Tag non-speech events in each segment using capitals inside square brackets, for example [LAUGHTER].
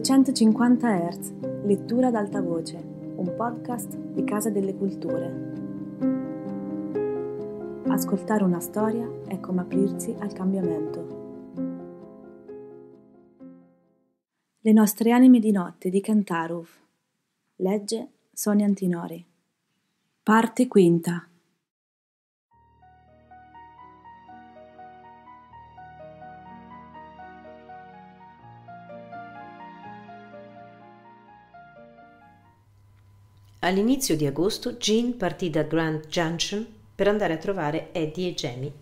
250 Hz, lettura ad alta voce, un podcast di Casa delle Culture. Ascoltare una storia è come aprirsi al cambiamento. Le nostre anime di notte di Kantarov. Legge Sonia Antinori. Parte quinta. All'inizio di agosto Jean partì da Grand Junction per andare a trovare Eddie e Jamie,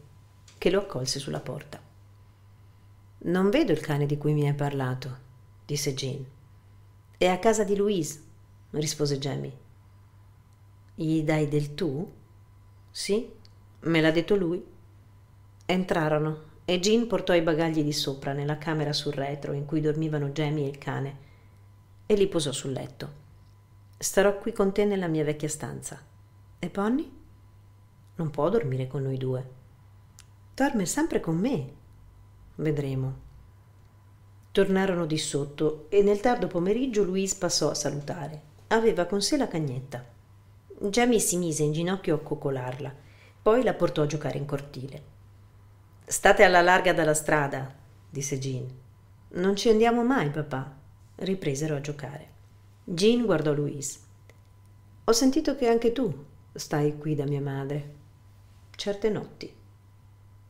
che lo accolse sulla porta. Non vedo il cane di cui mi hai parlato, disse Jean. È a casa di Louise, rispose Jamie. Gli dai del tu? Sì, me l'ha detto lui. Entrarono e Jean portò i bagagli di sopra nella camera sul retro in cui dormivano Jamie e il cane e li posò sul letto. Starò qui con te nella mia vecchia stanza. E Ponni? Non può dormire con noi due. Dorme sempre con me. Vedremo. Tornarono di sotto e nel tardo pomeriggio Louise passò a salutare. Aveva con sé la cagnetta. Jamie si mise in ginocchio a coccolarla, poi la portò a giocare in cortile. State alla larga dalla strada, disse Jean. Non ci andiamo mai, papà. Ripresero a giocare. Jean guardò Louise. Ho sentito che anche tu stai qui da mia madre. Certe notti.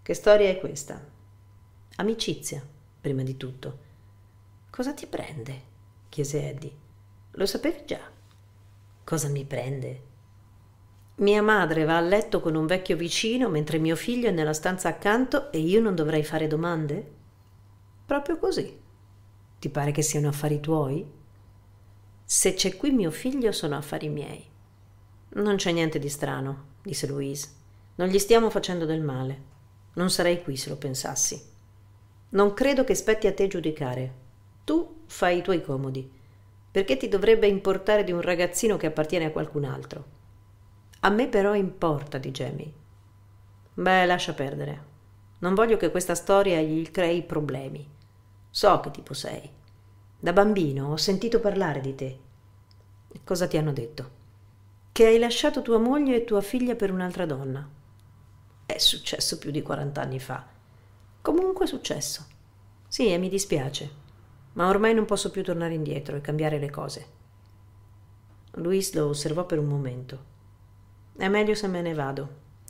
Che storia è questa? Amicizia, prima di tutto. Cosa ti prende? chiese Eddie. Lo sapevi già. Cosa mi prende? Mia madre va a letto con un vecchio vicino mentre mio figlio è nella stanza accanto e io non dovrei fare domande? Proprio così. Ti pare che siano affari tuoi? Se c'è qui mio figlio sono affari miei. Non c'è niente di strano, disse Louise. Non gli stiamo facendo del male. Non sarei qui se lo pensassi. Non credo che spetti a te giudicare. Tu fai i tuoi comodi. Perché ti dovrebbe importare di un ragazzino che appartiene a qualcun altro? A me però importa di Jamie. Beh, lascia perdere. Non voglio che questa storia gli crei problemi. So che tipo sei. Da bambino ho sentito parlare di te. Cosa ti hanno detto? Che hai lasciato tua moglie e tua figlia per un'altra donna. È successo più di 40 anni fa. Comunque è successo. Sì, e mi dispiace, ma ormai non posso più tornare indietro e cambiare le cose. Luis lo osservò per un momento. È meglio se me ne vado.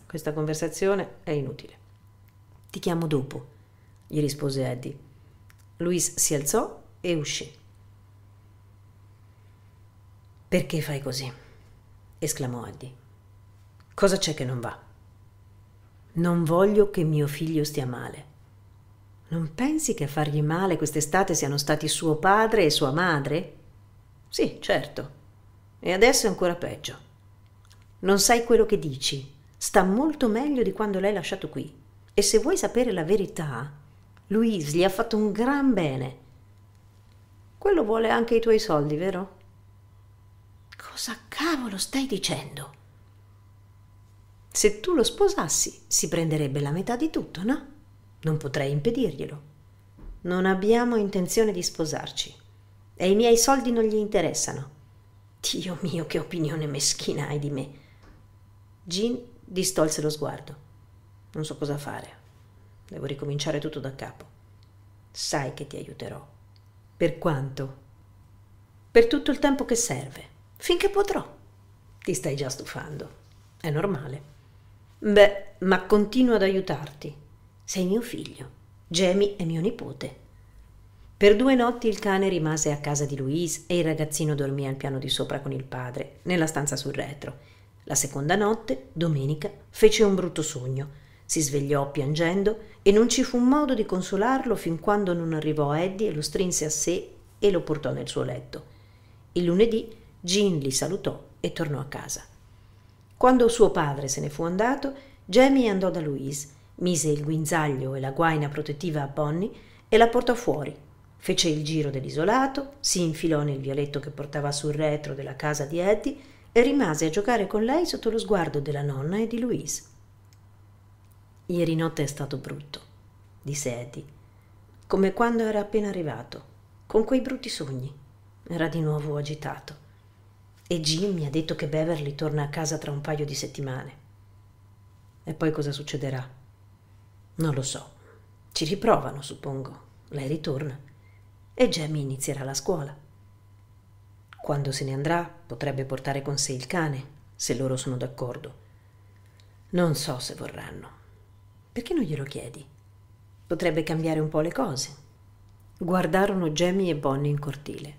Questa conversazione è inutile. Ti chiamo dopo, gli rispose Eddie. Luis si alzò e uscì. Perché fai così? esclamò Eddie. Cosa c'è che non va? Non voglio che mio figlio stia male. Non pensi che a fargli male quest'estate siano stati suo padre e sua madre? Sì, certo. E adesso è ancora peggio. Non sai quello che dici. Sta molto meglio di quando l'hai lasciato qui. E se vuoi sapere la verità, Louise gli ha fatto un gran bene. Quello vuole anche i tuoi soldi, vero? Cosa cavolo stai dicendo? Se tu lo sposassi, si prenderebbe la metà di tutto, no? Non potrei impedirglielo. Non abbiamo intenzione di sposarci e i miei soldi non gli interessano. Dio mio, che opinione meschina hai di me. Jean distolse lo sguardo. Non so cosa fare. Devo ricominciare tutto da capo. Sai che ti aiuterò. Per quanto? Per tutto il tempo che serve, finché potrò. Ti stai già stufando. È normale. Beh, ma continuo ad aiutarti. Sei mio figlio. Jamie è mio nipote. Per due notti il cane rimase a casa di Louise e il ragazzino dormì al piano di sopra con il padre, nella stanza sul retro. La seconda notte, domenica, fece un brutto sogno. Si svegliò piangendo e non ci fu modo di consolarlo fin quando non arrivò Eddie e lo strinse a sé e lo portò nel suo letto. Il lunedì Jean li salutò e tornò a casa. Quando suo padre se ne fu andato, Jamie andò da Louise, mise il guinzaglio e la guaina protettiva a Bonnie e la portò fuori. Fece il giro dell'isolato, si infilò nel vialetto che portava sul retro della casa di Eddie e rimase a giocare con lei sotto lo sguardo della nonna e di Louise. Ieri notte è stato brutto, disse Eddie, come quando era appena arrivato, con quei brutti sogni. Era di nuovo agitato. E Jim mi ha detto che Beverly torna a casa tra un paio di settimane. E poi cosa succederà? Non lo so. Ci riprovano, suppongo. Lei ritorna. E Jamie inizierà la scuola. Quando se ne andrà, potrebbe portare con sé il cane, se loro sono d'accordo. Non so se vorranno. Perché non glielo chiedi? Potrebbe cambiare un po' le cose. Guardarono Jamie e Bonnie in cortile.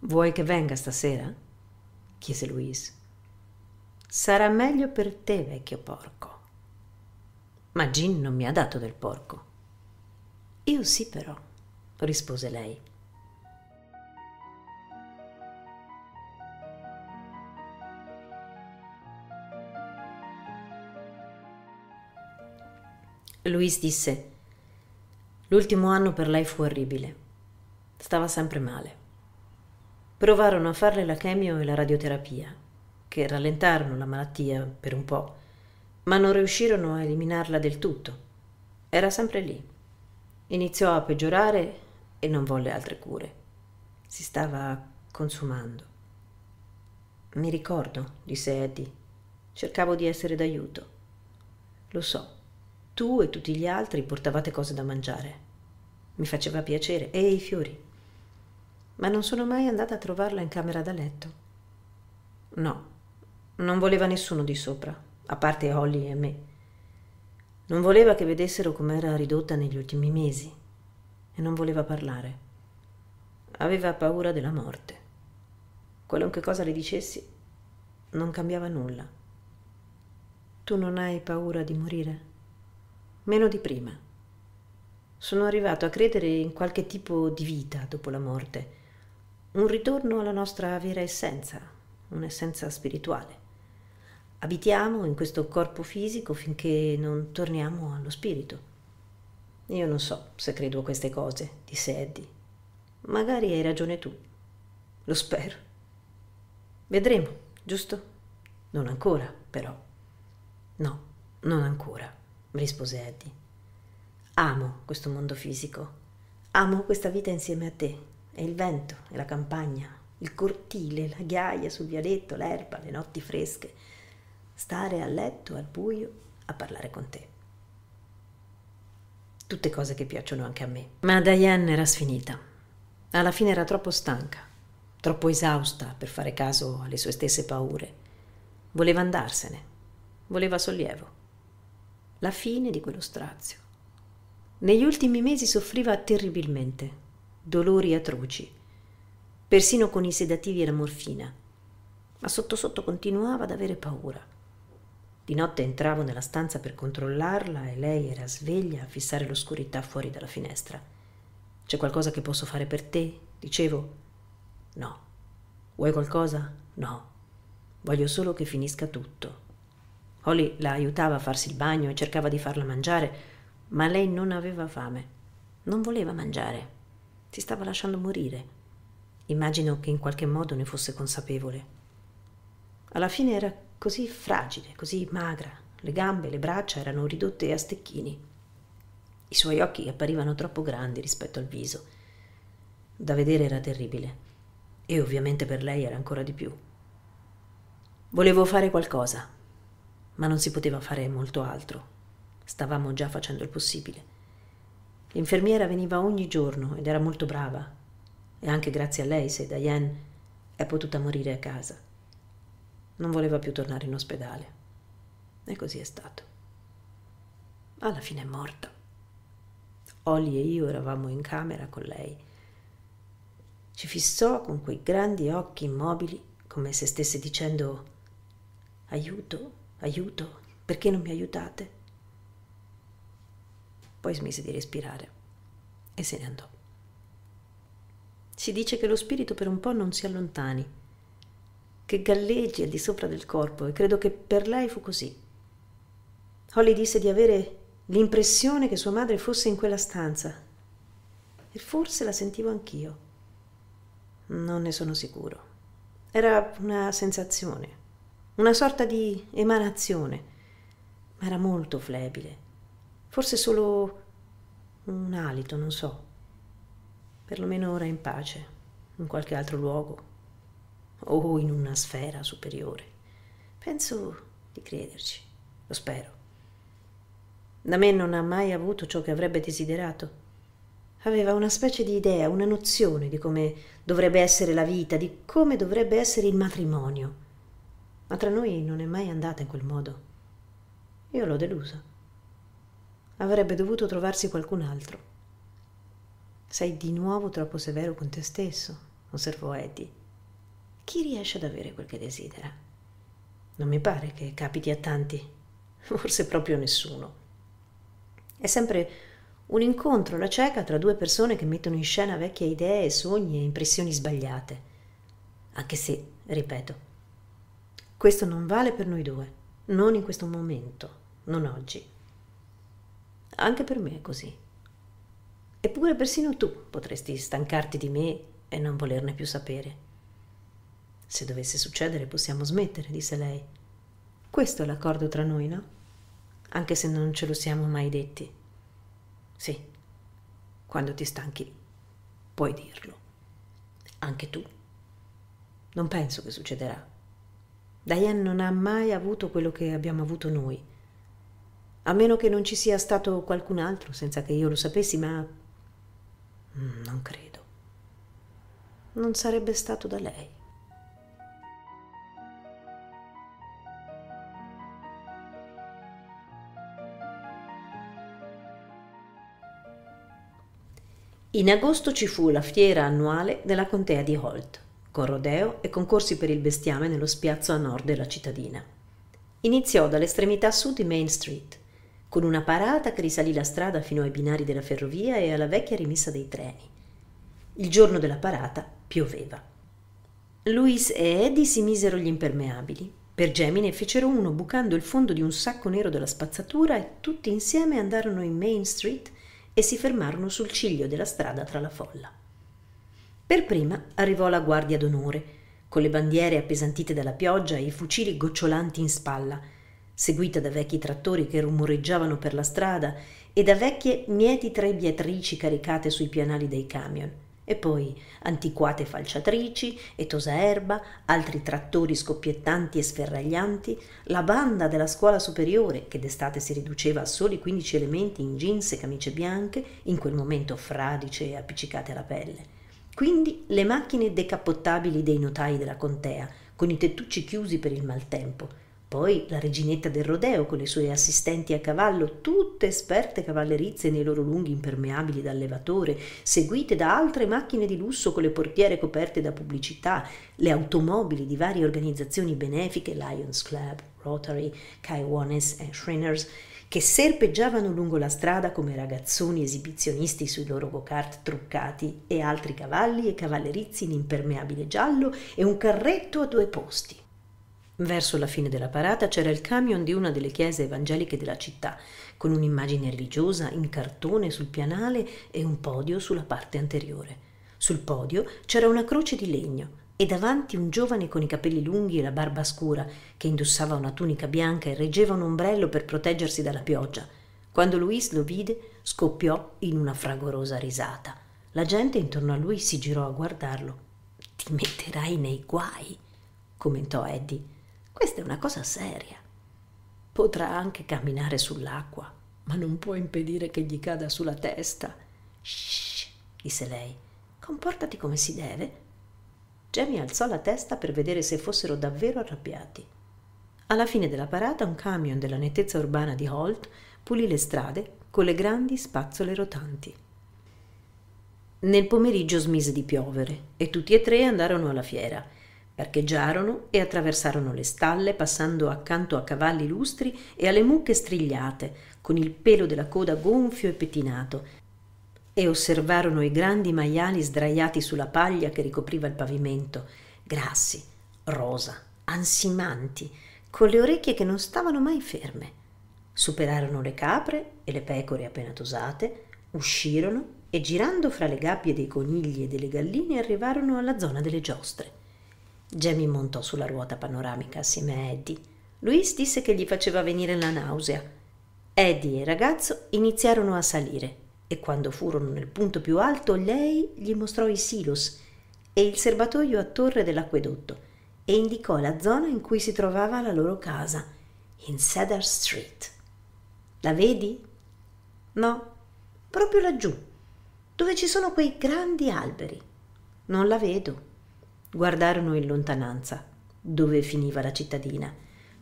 Vuoi che venga stasera? chiese Louise. Sarà meglio per te, vecchio porco. Ma Jean non mi ha dato del porco. Io sì, però, rispose lei. Luis disse, l'ultimo anno per lei fu orribile. Stava sempre male. Provarono a farle la chemio e la radioterapia, che rallentarono la malattia per un po', ma non riuscirono a eliminarla del tutto. Era sempre lì. Iniziò a peggiorare e non volle altre cure. Si stava consumando. Mi ricordo, disse Eddie. Cercavo di essere d'aiuto. Lo so. Tu e tutti gli altri portavate cose da mangiare. Mi faceva piacere, e i fiori. Ma non sono mai andata a trovarla in camera da letto. No, non voleva nessuno di sopra, a parte Holly e me. Non voleva che vedessero com'era ridotta negli ultimi mesi e non voleva parlare. Aveva paura della morte. Qualunque cosa le dicessi non cambiava nulla. Tu non hai paura di morire? meno di prima. Sono arrivato a credere in qualche tipo di vita dopo la morte, un ritorno alla nostra vera essenza, un'essenza spirituale. Abitiamo in questo corpo fisico finché non torniamo allo spirito. Io non so se credo a queste cose, disse Eddie. Magari hai ragione tu. Lo spero. Vedremo, giusto? Non ancora, però. No, non ancora rispose Eddie. Amo questo mondo fisico, amo questa vita insieme a te, e il vento, e la campagna, il cortile, la ghiaia sul vialetto, l'erba, le notti fresche, stare a letto al buio a parlare con te. Tutte cose che piacciono anche a me. Ma Diane era sfinita. Alla fine era troppo stanca, troppo esausta per fare caso alle sue stesse paure. Voleva andarsene, voleva sollievo la fine di quello strazio. Negli ultimi mesi soffriva terribilmente, dolori atroci, persino con i sedativi e la morfina, ma sotto sotto continuava ad avere paura. Di notte entravo nella stanza per controllarla e lei era sveglia a fissare l'oscurità fuori dalla finestra. C'è qualcosa che posso fare per te? Dicevo. No. Vuoi qualcosa? No. Voglio solo che finisca tutto. Holly la aiutava a farsi il bagno e cercava di farla mangiare, ma lei non aveva fame. Non voleva mangiare. Si stava lasciando morire. Immagino che in qualche modo ne fosse consapevole. Alla fine era così fragile, così magra. Le gambe e le braccia erano ridotte a stecchini. I suoi occhi apparivano troppo grandi rispetto al viso. Da vedere era terribile. E ovviamente per lei era ancora di più. Volevo fare qualcosa, ma non si poteva fare molto altro. Stavamo già facendo il possibile. L'infermiera veniva ogni giorno ed era molto brava. E anche grazie a lei se Diane è potuta morire a casa. Non voleva più tornare in ospedale. E così è stato. Alla fine è morta. Ollie e io eravamo in camera con lei. Ci fissò con quei grandi occhi immobili come se stesse dicendo aiuto, Aiuto, perché non mi aiutate? Poi smise di respirare e se ne andò. Si dice che lo spirito per un po' non si allontani, che galleggi al di sopra del corpo e credo che per lei fu così. Holly disse di avere l'impressione che sua madre fosse in quella stanza e forse la sentivo anch'io. Non ne sono sicuro. Era una sensazione, una sorta di emanazione, ma era molto flebile, forse solo un alito, non so. Perlomeno ora in pace, in qualche altro luogo, o in una sfera superiore. Penso di crederci, lo spero. Da me non ha mai avuto ciò che avrebbe desiderato. Aveva una specie di idea, una nozione di come dovrebbe essere la vita, di come dovrebbe essere il matrimonio ma tra noi non è mai andata in quel modo. Io l'ho delusa. Avrebbe dovuto trovarsi qualcun altro. Sei di nuovo troppo severo con te stesso, osservò Eddie. Chi riesce ad avere quel che desidera? Non mi pare che capiti a tanti, forse proprio nessuno. È sempre un incontro alla cieca tra due persone che mettono in scena vecchie idee, sogni e impressioni sbagliate. Anche se, ripeto, questo non vale per noi due, non in questo momento, non oggi. Anche per me è così. Eppure persino tu potresti stancarti di me e non volerne più sapere. Se dovesse succedere possiamo smettere, disse lei. Questo è l'accordo tra noi, no? Anche se non ce lo siamo mai detti. Sì, quando ti stanchi puoi dirlo. Anche tu. Non penso che succederà. Diane non ha mai avuto quello che abbiamo avuto noi. A meno che non ci sia stato qualcun altro senza che io lo sapessi, ma... Mm, non credo. Non sarebbe stato da lei. In agosto ci fu la fiera annuale della contea di Holt con rodeo e concorsi per il bestiame nello spiazzo a nord della cittadina. Iniziò dall'estremità sud di Main Street, con una parata che risalì la strada fino ai binari della ferrovia e alla vecchia rimessa dei treni. Il giorno della parata pioveva. Luis e Eddie si misero gli impermeabili. Per Gemine fecero uno bucando il fondo di un sacco nero della spazzatura e tutti insieme andarono in Main Street e si fermarono sul ciglio della strada tra la folla. Per prima arrivò la guardia d'onore, con le bandiere appesantite dalla pioggia e i fucili gocciolanti in spalla, seguita da vecchi trattori che rumoreggiavano per la strada e da vecchie mieti trebbiatrici caricate sui pianali dei camion. E poi antiquate falciatrici e erba, altri trattori scoppiettanti e sferraglianti, la banda della scuola superiore, che d'estate si riduceva a soli 15 elementi in jeans e camicie bianche, in quel momento fradice e appiccicate alla pelle quindi le macchine decappottabili dei notai della contea, con i tettucci chiusi per il maltempo, poi la reginetta del rodeo con le sue assistenti a cavallo, tutte esperte cavallerizze nei loro lunghi impermeabili da levatore, seguite da altre macchine di lusso con le portiere coperte da pubblicità, le automobili di varie organizzazioni benefiche, Lions Club, Rotary, Kiwanis e Shriners, che serpeggiavano lungo la strada come ragazzoni esibizionisti sui loro go-kart truccati e altri cavalli e cavallerizzi in impermeabile giallo e un carretto a due posti. Verso la fine della parata c'era il camion di una delle chiese evangeliche della città, con un'immagine religiosa in cartone sul pianale e un podio sulla parte anteriore. Sul podio c'era una croce di legno e davanti un giovane con i capelli lunghi e la barba scura, che indossava una tunica bianca e reggeva un ombrello per proteggersi dalla pioggia. Quando Luis lo vide, scoppiò in una fragorosa risata. La gente intorno a lui si girò a guardarlo. Ti metterai nei guai, commentò Eddie. Questa è una cosa seria. Potrà anche camminare sull'acqua, ma non può impedire che gli cada sulla testa. Shh, disse lei Comportati come si deve. Jamie alzò la testa per vedere se fossero davvero arrabbiati. Alla fine della parata un camion della nettezza urbana di Holt pulì le strade con le grandi spazzole rotanti. Nel pomeriggio smise di piovere e tutti e tre andarono alla fiera. Parcheggiarono e attraversarono le stalle passando accanto a cavalli lustri e alle mucche strigliate, con il pelo della coda gonfio e pettinato, e osservarono i grandi maiali sdraiati sulla paglia che ricopriva il pavimento, grassi, rosa, ansimanti, con le orecchie che non stavano mai ferme. Superarono le capre e le pecore appena tosate, uscirono e girando fra le gabbie dei conigli e delle galline arrivarono alla zona delle giostre. Jamie montò sulla ruota panoramica assieme a Eddie. Luis disse che gli faceva venire la nausea. Eddie e il ragazzo iniziarono a salire e quando furono nel punto più alto lei gli mostrò i silos e il serbatoio a torre dell'acquedotto e indicò la zona in cui si trovava la loro casa, in Cedar Street. La vedi? No, proprio laggiù, dove ci sono quei grandi alberi. Non la vedo. Guardarono in lontananza, dove finiva la cittadina,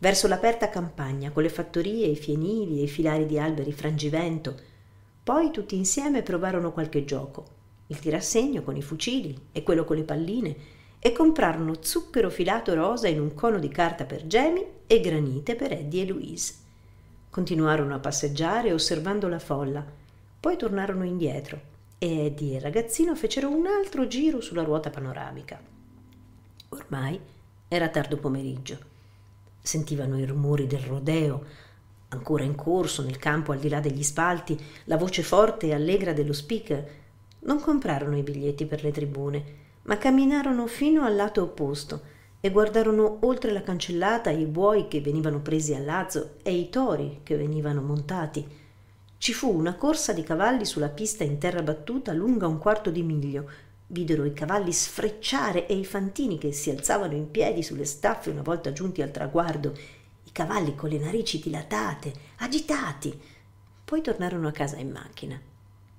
verso l'aperta campagna con le fattorie, i fienili e i filari di alberi frangivento poi tutti insieme provarono qualche gioco, il tirassegno con i fucili e quello con le palline, e comprarono zucchero filato rosa in un cono di carta per Jamie e granite per Eddie e Louise. Continuarono a passeggiare osservando la folla, poi tornarono indietro e Eddie e il ragazzino fecero un altro giro sulla ruota panoramica. Ormai era tardo pomeriggio. Sentivano i rumori del rodeo, ancora in corso nel campo al di là degli spalti, la voce forte e allegra dello speaker, non comprarono i biglietti per le tribune, ma camminarono fino al lato opposto e guardarono oltre la cancellata i buoi che venivano presi a lazzo e i tori che venivano montati. Ci fu una corsa di cavalli sulla pista in terra battuta lunga un quarto di miglio. Videro i cavalli sfrecciare e i fantini che si alzavano in piedi sulle staffe una volta giunti al traguardo cavalli con le narici dilatate, agitati. Poi tornarono a casa in macchina.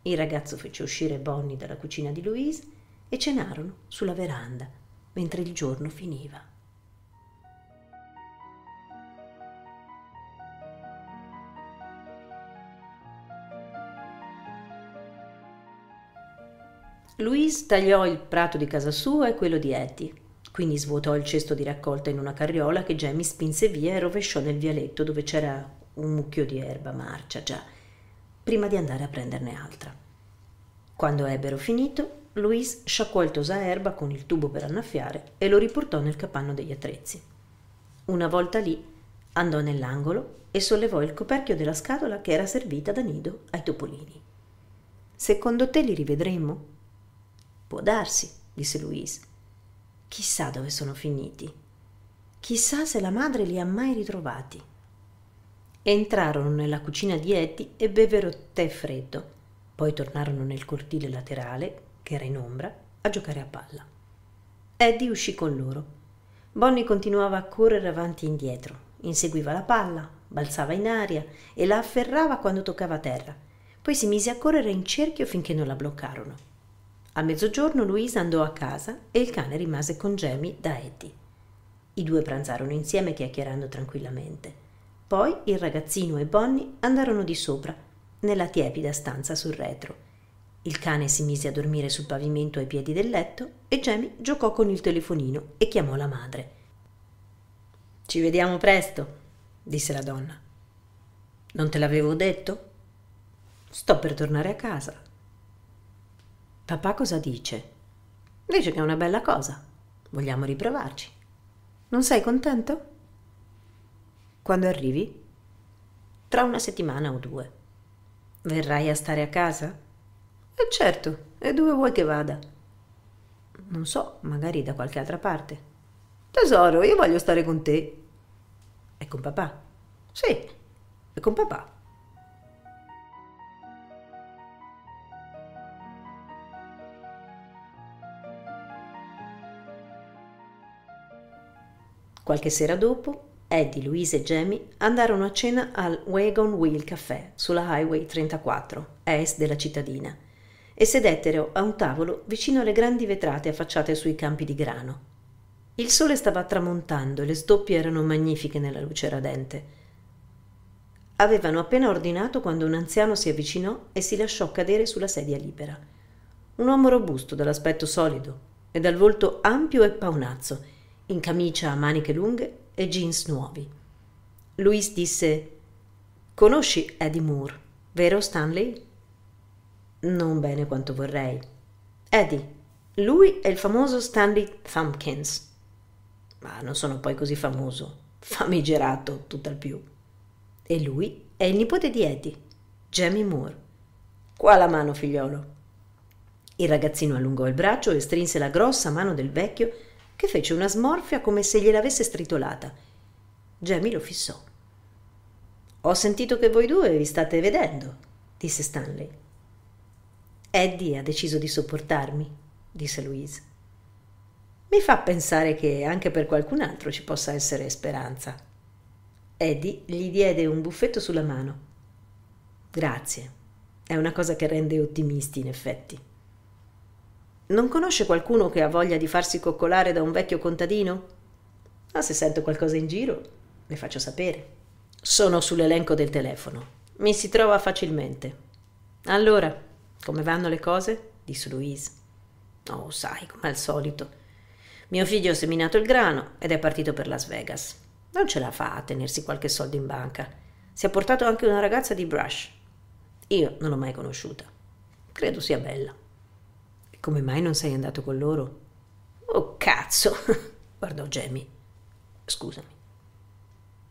Il ragazzo fece uscire Bonnie dalla cucina di Louise e cenarono sulla veranda mentre il giorno finiva. Louise tagliò il prato di casa sua e quello di Eddie quindi svuotò il cesto di raccolta in una carriola che Jamie spinse via e rovesciò nel vialetto dove c'era un mucchio di erba marcia già, prima di andare a prenderne altra. Quando ebbero finito, Luis sciacquò il tosaerba con il tubo per annaffiare e lo riportò nel capanno degli attrezzi. Una volta lì, andò nell'angolo e sollevò il coperchio della scatola che era servita da nido ai topolini. Secondo te li rivedremo? Può darsi, disse Luis. Chissà dove sono finiti. Chissà se la madre li ha mai ritrovati. Entrarono nella cucina di Eddie e bevvero tè freddo. Poi tornarono nel cortile laterale, che era in ombra, a giocare a palla. Eddie uscì con loro. Bonnie continuava a correre avanti e indietro. Inseguiva la palla, balzava in aria e la afferrava quando toccava terra. Poi si mise a correre in cerchio finché non la bloccarono. A mezzogiorno Luisa andò a casa e il cane rimase con Jamie da Eddie. I due pranzarono insieme chiacchierando tranquillamente. Poi il ragazzino e Bonnie andarono di sopra, nella tiepida stanza sul retro. Il cane si mise a dormire sul pavimento ai piedi del letto e Jamie giocò con il telefonino e chiamò la madre. Ci vediamo presto, disse la donna. Non te l'avevo detto? Sto per tornare a casa, Papà cosa dice? Dice che è una bella cosa. Vogliamo riprovarci. Non sei contento? Quando arrivi? Tra una settimana o due. Verrai a stare a casa? E eh, certo, e dove vuoi che vada? Non so, magari da qualche altra parte. Tesoro, io voglio stare con te. E con papà? Sì, e con papà. Qualche sera dopo, Eddie, Louise e Jamie andarono a cena al Wagon Wheel Café sulla Highway 34, a est della cittadina, e sedettero a un tavolo vicino alle grandi vetrate affacciate sui campi di grano. Il sole stava tramontando e le stoppie erano magnifiche nella luce radente. Avevano appena ordinato quando un anziano si avvicinò e si lasciò cadere sulla sedia libera. Un uomo robusto, dall'aspetto solido e dal volto ampio e paonazzo, in camicia a maniche lunghe e jeans nuovi. Louis disse: Conosci Eddie Moore, vero Stanley? Non bene quanto vorrei. Eddie, lui è il famoso Stanley Thumpkins. Ma non sono poi così famoso, famigerato tutt'al più. E lui è il nipote di Eddie, Jamie Moore. Qua la mano, figliolo. Il ragazzino allungò il braccio e strinse la grossa mano del vecchio che fece una smorfia come se gliel'avesse stritolata. Jamie lo fissò. Ho sentito che voi due vi state vedendo, disse Stanley. Eddie ha deciso di sopportarmi, disse Louise. Mi fa pensare che anche per qualcun altro ci possa essere speranza. Eddie gli diede un buffetto sulla mano. Grazie. È una cosa che rende ottimisti, in effetti. Non conosce qualcuno che ha voglia di farsi coccolare da un vecchio contadino? Ma ah, se sento qualcosa in giro, le faccio sapere. Sono sull'elenco del telefono. Mi si trova facilmente. Allora, come vanno le cose? disse Louise. Oh, sai, come al solito. Mio figlio ha seminato il grano ed è partito per Las Vegas. Non ce la fa a tenersi qualche soldo in banca. Si è portato anche una ragazza di Brush. Io non l'ho mai conosciuta. Credo sia bella. Come mai non sei andato con loro? Oh cazzo! [LAUGHS] guardò Jamie. Scusami.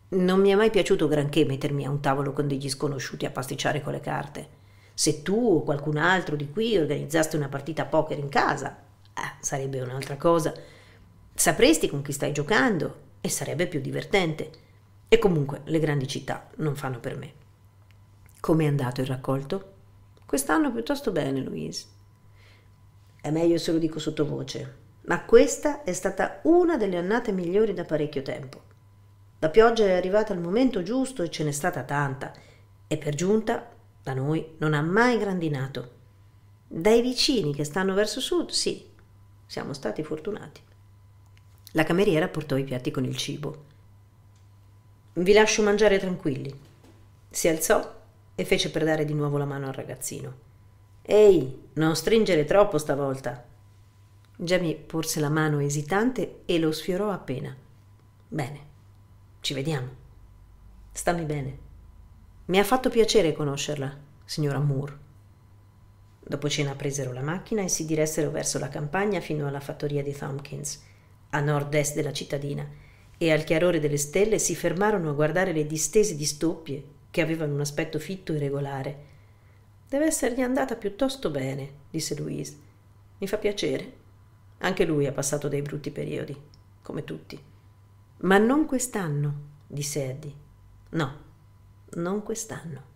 Non mi è mai piaciuto granché mettermi a un tavolo con degli sconosciuti a pasticciare con le carte. Se tu o qualcun altro di qui organizzaste una partita poker in casa, eh, sarebbe un'altra cosa. Sapresti con chi stai giocando e sarebbe più divertente. E comunque le grandi città non fanno per me. Come è andato il raccolto? Quest'anno piuttosto bene, Louise. È meglio se lo dico sottovoce, ma questa è stata una delle annate migliori da parecchio tempo. La pioggia è arrivata al momento giusto e ce n'è stata tanta, e per giunta da noi non ha mai grandinato. Dai vicini che stanno verso sud, sì, siamo stati fortunati. La cameriera portò i piatti con il cibo. Vi lascio mangiare tranquilli. Si alzò e fece per dare di nuovo la mano al ragazzino. Ehi, non stringere troppo stavolta. Jamie porse la mano esitante e lo sfiorò appena. Bene, ci vediamo. Stammi bene. Mi ha fatto piacere conoscerla, signora Moore. Dopo cena presero la macchina e si diressero verso la campagna fino alla fattoria di Tompkins, a nord-est della cittadina, e al chiarore delle stelle si fermarono a guardare le distese di stoppie che avevano un aspetto fitto e regolare Deve essergli andata piuttosto bene, disse Louise. Mi fa piacere. Anche lui ha passato dei brutti periodi, come tutti. Ma non quest'anno, disse Eddie. No, non quest'anno.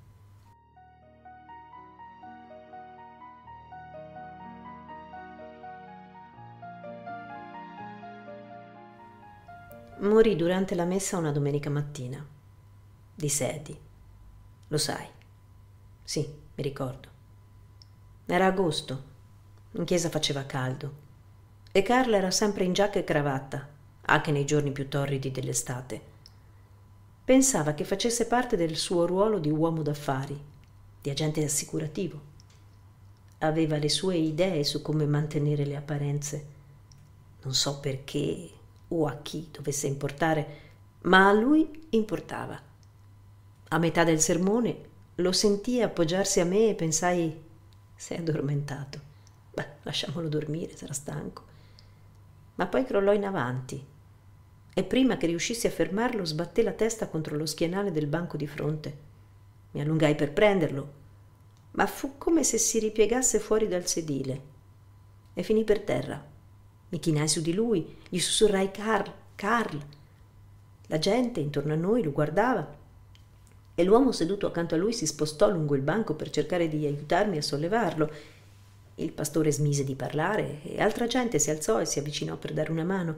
Morì durante la messa una domenica mattina, disse Eddie. Lo sai. Sì, mi ricordo. Era agosto. In chiesa faceva caldo. E Carla era sempre in giacca e cravatta, anche nei giorni più torridi dell'estate. Pensava che facesse parte del suo ruolo di uomo d'affari, di agente assicurativo. Aveva le sue idee su come mantenere le apparenze. Non so perché o a chi dovesse importare, ma a lui importava. A metà del sermone lo sentii appoggiarsi a me e pensai: Sei addormentato. Beh, lasciamolo dormire, sarà stanco. Ma poi crollò in avanti e prima che riuscissi a fermarlo sbatté la testa contro lo schienale del banco di fronte. Mi allungai per prenderlo, ma fu come se si ripiegasse fuori dal sedile e finì per terra. Mi chinai su di lui, gli sussurrai Carl, Carl. La gente intorno a noi lo guardava e l'uomo seduto accanto a lui si spostò lungo il banco per cercare di aiutarmi a sollevarlo. Il pastore smise di parlare e altra gente si alzò e si avvicinò per dare una mano.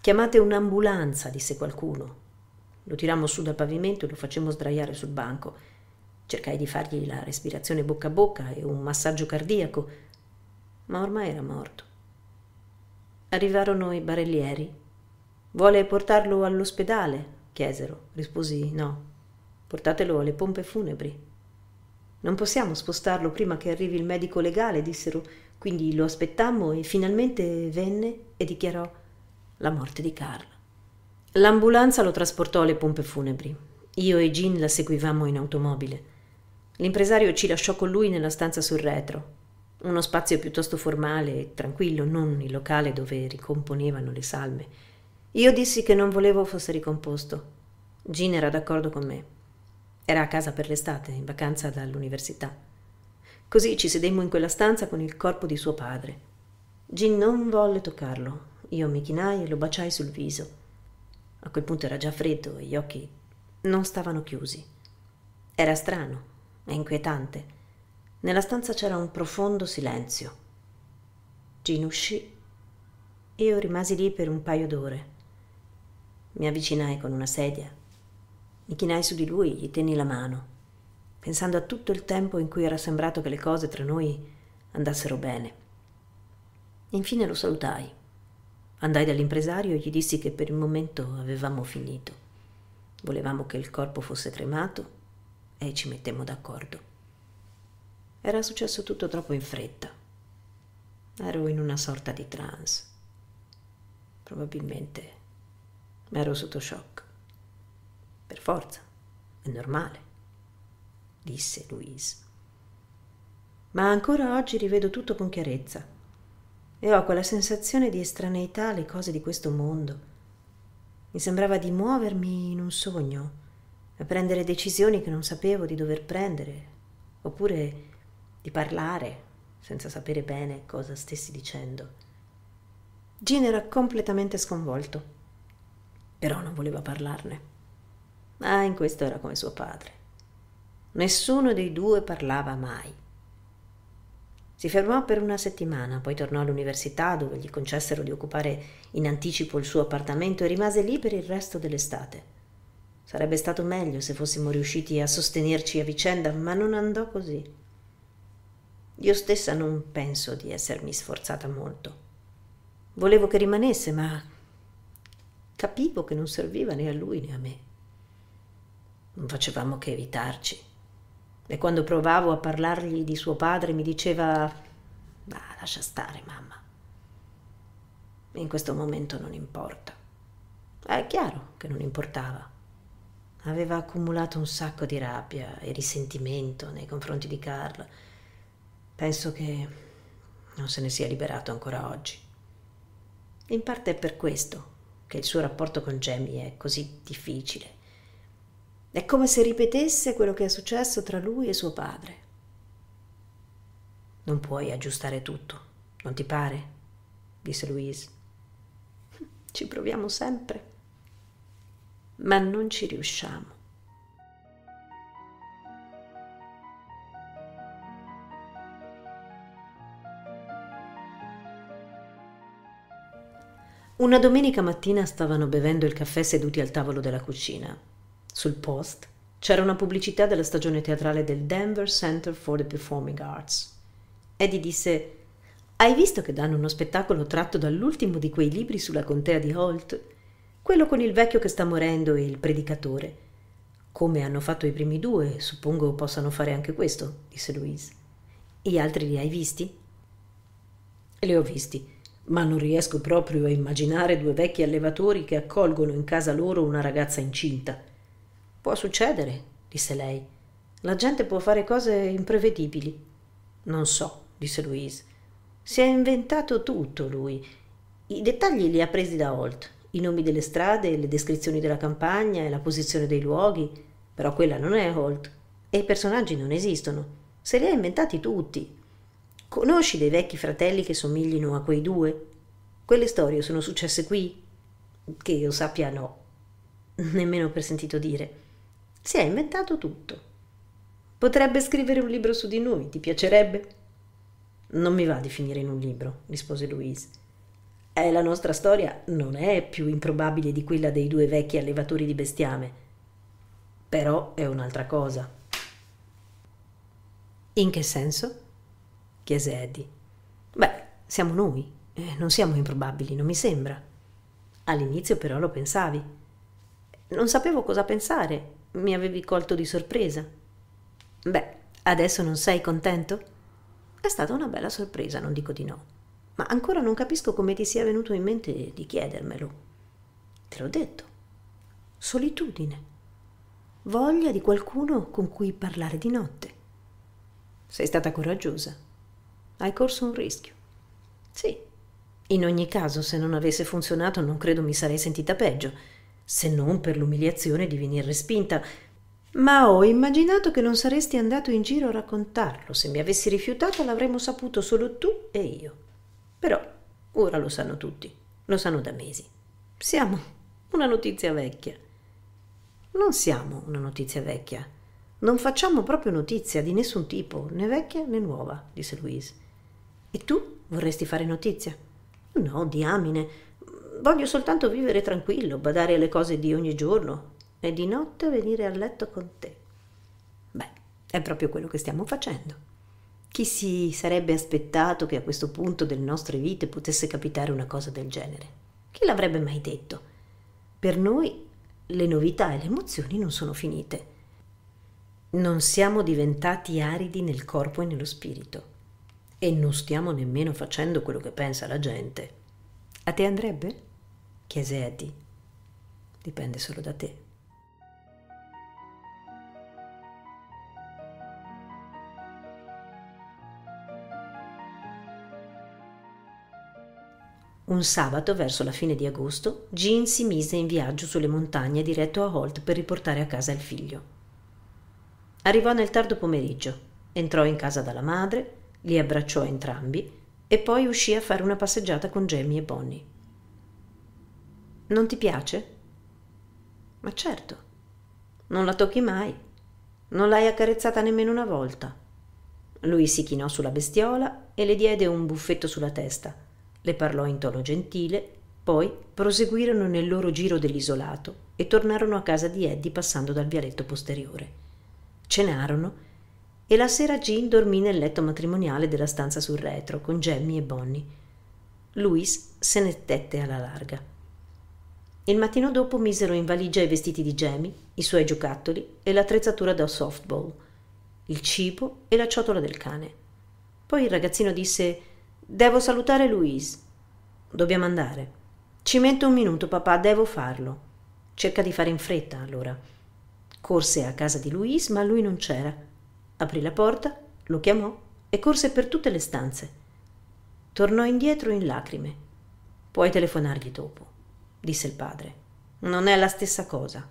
Chiamate un'ambulanza, disse qualcuno. Lo tirammo su dal pavimento e lo facemmo sdraiare sul banco. Cercai di fargli la respirazione bocca a bocca e un massaggio cardiaco, ma ormai era morto. Arrivarono i barellieri. Vuole portarlo all'ospedale? chiesero. Risposi no. Portatelo alle pompe funebri. Non possiamo spostarlo prima che arrivi il medico legale, dissero, quindi lo aspettammo e finalmente venne e dichiarò la morte di Carl. L'ambulanza lo trasportò alle pompe funebri. Io e Jean la seguivamo in automobile. L'impresario ci lasciò con lui nella stanza sul retro, uno spazio piuttosto formale e tranquillo, non il locale dove ricomponevano le salme. Io dissi che non volevo fosse ricomposto. Jean era d'accordo con me. Era a casa per l'estate, in vacanza dall'università. Così ci sedemmo in quella stanza con il corpo di suo padre. Gin non volle toccarlo. Io mi chinai e lo baciai sul viso. A quel punto era già freddo e gli occhi non stavano chiusi. Era strano e inquietante. Nella stanza c'era un profondo silenzio. Gin uscì. Io rimasi lì per un paio d'ore. Mi avvicinai con una sedia mi chinai su di lui, e gli tenni la mano, pensando a tutto il tempo in cui era sembrato che le cose tra noi andassero bene. Infine lo salutai. Andai dall'impresario e gli dissi che per il momento avevamo finito. Volevamo che il corpo fosse cremato e ci mettemmo d'accordo. Era successo tutto troppo in fretta. Ero in una sorta di trance. Probabilmente ero sotto shock. Per forza, è normale, disse Louise. Ma ancora oggi rivedo tutto con chiarezza e ho quella sensazione di estraneità alle cose di questo mondo. Mi sembrava di muovermi in un sogno, a prendere decisioni che non sapevo di dover prendere, oppure di parlare senza sapere bene cosa stessi dicendo. Gin era completamente sconvolto, però non voleva parlarne ma in questo era come suo padre. Nessuno dei due parlava mai. Si fermò per una settimana, poi tornò all'università dove gli concessero di occupare in anticipo il suo appartamento e rimase lì per il resto dell'estate. Sarebbe stato meglio se fossimo riusciti a sostenerci a vicenda, ma non andò così. Io stessa non penso di essermi sforzata molto. Volevo che rimanesse, ma capivo che non serviva né a lui né a me non facevamo che evitarci. E quando provavo a parlargli di suo padre mi diceva, ma lascia stare mamma. In questo momento non importa. Eh, è chiaro che non importava. Aveva accumulato un sacco di rabbia e risentimento nei confronti di Carl. Penso che non se ne sia liberato ancora oggi. In parte è per questo che il suo rapporto con Jamie è così difficile. È come se ripetesse quello che è successo tra lui e suo padre. Non puoi aggiustare tutto, non ti pare? disse Louise. [LAUGHS] Ci proviamo sempre, ma non ci riusciamo. Una domenica mattina stavano bevendo il caffè seduti al tavolo della cucina. Sul post c'era una pubblicità della stagione teatrale del Denver Center for the Performing Arts. Eddie disse: Hai visto che danno uno spettacolo tratto dall'ultimo di quei libri sulla contea di Holt? Quello con il vecchio che sta morendo e il predicatore. Come hanno fatto i primi due, suppongo possano fare anche questo, disse Louise. Gli altri li hai visti? Li ho visti, ma non riesco proprio a immaginare due vecchi allevatori che accolgono in casa loro una ragazza incinta. Può succedere, disse lei. La gente può fare cose imprevedibili. Non so, disse Louise. Si è inventato tutto lui. I dettagli li ha presi da Holt, i nomi delle strade, le descrizioni della campagna e la posizione dei luoghi, però quella non è Holt e i personaggi non esistono. Se li ha inventati tutti. Conosci dei vecchi fratelli che somiglino a quei due? Quelle storie sono successe qui? Che io sappia no, nemmeno per sentito dire. Si è inventato tutto. Potrebbe scrivere un libro su di noi, ti piacerebbe? Non mi va di finire in un libro, rispose Louise. Eh, la nostra storia non è più improbabile di quella dei due vecchi allevatori di bestiame, però è un'altra cosa. In che senso? chiese Eddie. Beh, siamo noi, eh, non siamo improbabili, non mi sembra. All'inizio però lo pensavi. Non sapevo cosa pensare, mi avevi colto di sorpresa. Beh, adesso non sei contento? È stata una bella sorpresa, non dico di no. Ma ancora non capisco come ti sia venuto in mente di chiedermelo. Te l'ho detto. Solitudine. Voglia di qualcuno con cui parlare di notte. Sei stata coraggiosa. Hai corso un rischio. Sì. In ogni caso, se non avesse funzionato, non credo mi sarei sentita peggio se non per l'umiliazione di venir respinta. Ma ho immaginato che non saresti andato in giro a raccontarlo. Se mi avessi rifiutato l'avremmo saputo solo tu e io. Però ora lo sanno tutti, lo sanno da mesi. Siamo una notizia vecchia. Non siamo una notizia vecchia. Non facciamo proprio notizia di nessun tipo, né vecchia né nuova, disse Louise. E tu vorresti fare notizia? No, diamine. Voglio soltanto vivere tranquillo, badare alle cose di ogni giorno e di notte venire a letto con te. Beh, è proprio quello che stiamo facendo. Chi si sarebbe aspettato che a questo punto delle nostre vite potesse capitare una cosa del genere? Chi l'avrebbe mai detto? Per noi le novità e le emozioni non sono finite. Non siamo diventati aridi nel corpo e nello spirito e non stiamo nemmeno facendo quello che pensa la gente. A te andrebbe? chiese Eddie. Dipende solo da te. Un sabato, verso la fine di agosto, Jean si mise in viaggio sulle montagne diretto a Holt per riportare a casa il figlio. Arrivò nel tardo pomeriggio, entrò in casa dalla madre, li abbracciò entrambi e poi uscì a fare una passeggiata con Jamie e Bonnie. Non ti piace? Ma certo, non la tocchi mai, non l'hai accarezzata nemmeno una volta. Lui si chinò sulla bestiola e le diede un buffetto sulla testa, le parlò in tono gentile, poi proseguirono nel loro giro dell'isolato e tornarono a casa di Eddie passando dal vialetto posteriore. Cenarono e la sera Jean dormì nel letto matrimoniale della stanza sul retro con Jamie e Bonnie. Louis se ne tette alla larga. Il mattino dopo misero in valigia i vestiti di Jamie, i suoi giocattoli e l'attrezzatura da softball, il cibo e la ciotola del cane. Poi il ragazzino disse: Devo salutare Louise. Dobbiamo andare. Ci metto un minuto, papà, devo farlo. Cerca di fare in fretta, allora. Corse a casa di Louise, ma lui non c'era. Aprì la porta, lo chiamò e corse per tutte le stanze. Tornò indietro in lacrime. Puoi telefonargli dopo disse il padre. Non è la stessa cosa.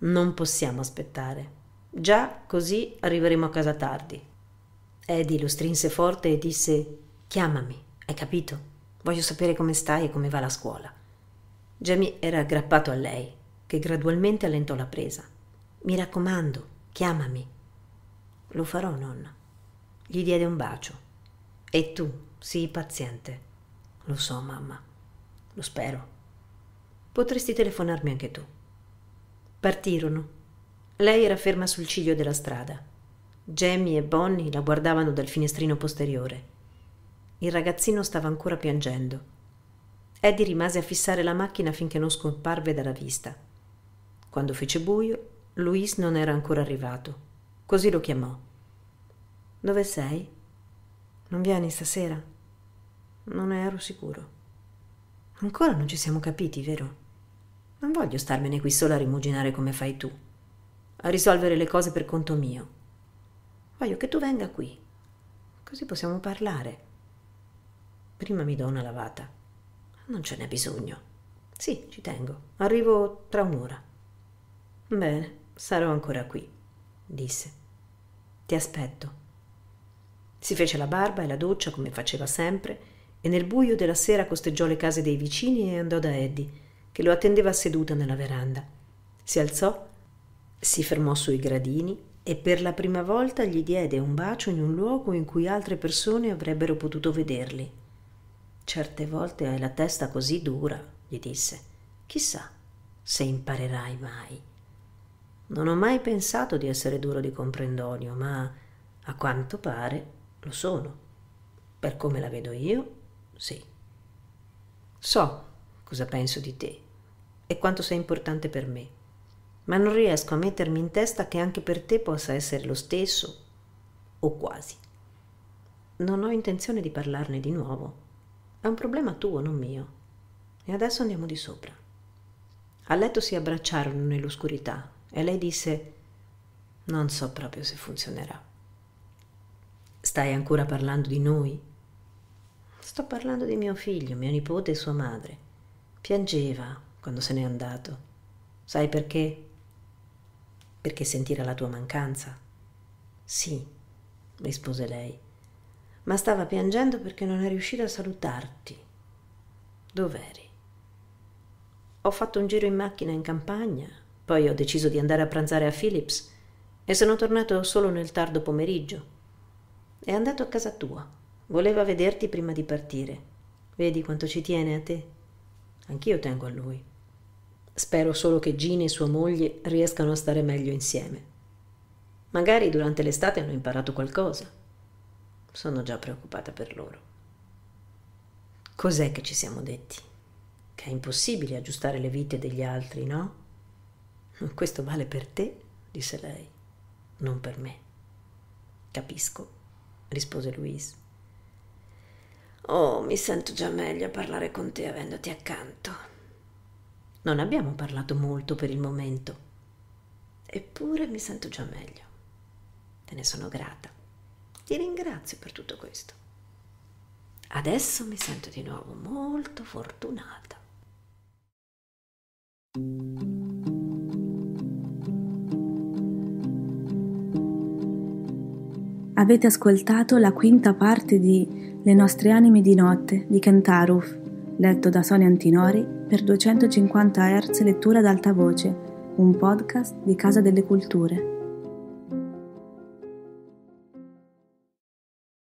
Non possiamo aspettare. Già così arriveremo a casa tardi. Eddie lo strinse forte e disse Chiamami, hai capito? Voglio sapere come stai e come va la scuola. Jamie era aggrappato a lei, che gradualmente allentò la presa. Mi raccomando, chiamami. Lo farò, nonna. Gli diede un bacio. E tu, sii paziente. Lo so, mamma. Lo spero. Potresti telefonarmi anche tu. Partirono. Lei era ferma sul ciglio della strada. Jamie e Bonnie la guardavano dal finestrino posteriore. Il ragazzino stava ancora piangendo. Eddie rimase a fissare la macchina finché non scomparve dalla vista. Quando fece buio, Luis non era ancora arrivato. Così lo chiamò. Dove sei? Non vieni stasera? Non ero sicuro. Ancora non ci siamo capiti, vero? Non voglio starmene qui sola a rimuginare come fai tu, a risolvere le cose per conto mio. Voglio che tu venga qui, così possiamo parlare. Prima mi do una lavata. Non ce n'è bisogno. Sì, ci tengo. Arrivo tra un'ora. Bene, sarò ancora qui, disse. Ti aspetto. Si fece la barba e la doccia come faceva sempre e nel buio della sera costeggiò le case dei vicini e andò da Eddie che lo attendeva seduta nella veranda. Si alzò, si fermò sui gradini e per la prima volta gli diede un bacio in un luogo in cui altre persone avrebbero potuto vederli. Certe volte hai la testa così dura, gli disse. Chissà se imparerai mai. Non ho mai pensato di essere duro di comprendonio, ma a quanto pare lo sono. Per come la vedo io, sì. So cosa penso di te, e quanto sei importante per me. Ma non riesco a mettermi in testa che anche per te possa essere lo stesso, o quasi. Non ho intenzione di parlarne di nuovo. È un problema tuo, non mio. E adesso andiamo di sopra. A letto si abbracciarono nell'oscurità e lei disse Non so proprio se funzionerà. Stai ancora parlando di noi? Sto parlando di mio figlio, mio nipote e sua madre. Piangeva, quando se n'è andato. Sai perché? Perché sentirà la tua mancanza. Sì, rispose lei, ma stava piangendo perché non è riuscita a salutarti. Dov'eri? Ho fatto un giro in macchina in campagna, poi ho deciso di andare a pranzare a Philips e sono tornato solo nel tardo pomeriggio. È andato a casa tua. Voleva vederti prima di partire. Vedi quanto ci tiene a te. Anch'io tengo a lui. Spero solo che Gina e sua moglie riescano a stare meglio insieme. Magari durante l'estate hanno imparato qualcosa. Sono già preoccupata per loro. Cos'è che ci siamo detti? Che è impossibile aggiustare le vite degli altri, no? Questo vale per te, disse lei, non per me. Capisco, rispose Louise. Oh, mi sento già meglio a parlare con te avendoti accanto. Non abbiamo parlato molto per il momento, eppure mi sento già meglio. Te ne sono grata. Ti ringrazio per tutto questo. Adesso mi sento di nuovo molto fortunata. Avete ascoltato la quinta parte di le nostre anime di notte di Kentaruf, letto da Sonia Antinori per 250 Hz lettura ad alta voce, un podcast di Casa delle Culture.